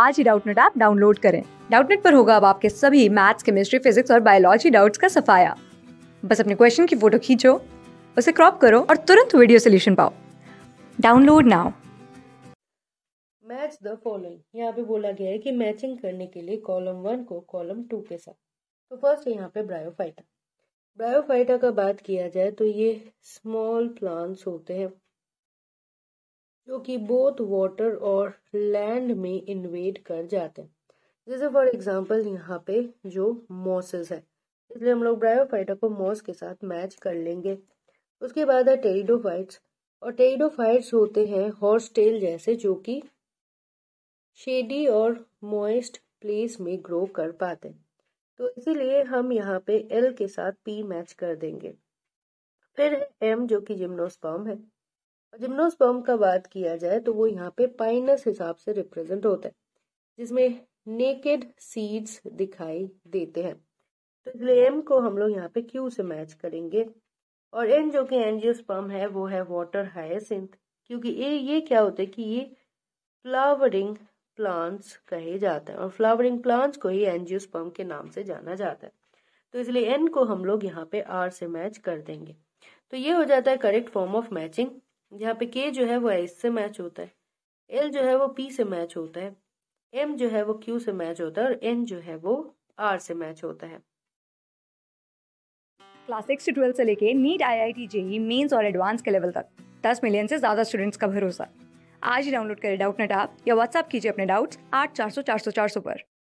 आज ही Doubtnut app download करें डाउटनेट पर होगा अब आपके सभी मैथ्स केमिस्ट्री फिजिक्स और बायोलॉजी डाउट्स का सफाया बस अपने क्वेश्चन की फोटो खींचो उसे क्रॉप करो और तुरंत वीडियो सोल्यूशन पाओ download now match the following यहाँ पे बोला गया है कि मैचिंग करने के लिए कॉलम वन को कॉलम टू के साथ तो फर्स्ट यहाँ पे ब्रायोफाइटा ब्रायोफाइटा का बात किया जाए तो ये स्मॉल प्लांट्स होते हैं जो कि बोथ वाटर और लैंड में इन्वेड कर जाते हैं जैसे फॉर एग्जांपल यहाँ पे जो मॉसेस है इसलिए हम लोग ब्रायोफाइटा को मॉस के साथ मैच कर लेंगे उसके बाद है टेरिडोफाइट्स और टेरिडोफाइट्स होते हैं हॉर्स टेल जैसे जो कि शेडी और मोइस्ट प्लेस में ग्रो कर पाते हैं तो इसीलिए हम यहाँ पे एल के साथ पी मैच कर देंगे फिर एम जो कि जिम्नोस्पर्म है और जिम्नोस्पर्म का बात किया जाए तो वो यहाँ पे पाइनस हिसाब से रिप्रेजेंट होता है जिसमें नेकेड सीड्स दिखाई देते हैं तो इसलिए एम को हम लोग यहाँ पे क्यू से मैच करेंगे और एन जो कि एनजियोस्पर्म है वो है वाटर हाइसिंथ क्योंकि ये ये क्या होता है कि ये फ्लावरिंग प्लांट्स कहे जाते हैं और फ्लावरिंग प्लांट्स को ही एनजियोस्पर्म के नाम से जाना जाता है तो इसलिए एन को हम लोग यहाँ पे आर से मैच कर देंगे तो ये हो जाता है करेक्ट फॉर्म ऑफ मैचिंग जहाँ पे के जो है वो एस से मैच होता है एल जो है वो पी से मैच होता है एम जो है वो क्यू से मैच होता है और एन जो है वो आर से मैच होता है क्लास सिक्स से ट्वेल्थ से लेके NEET I I T JEE mains और एडवांस के लेवल तक दस मिलियन से ज़्यादा स्टूडेंट्स का भरोसा आज ही डाउनलोड करें डाउट नेट आप या व्हाट्सअप कीजिए अपने डाउट्स आठ चार सौ चार सौ चार सौ पर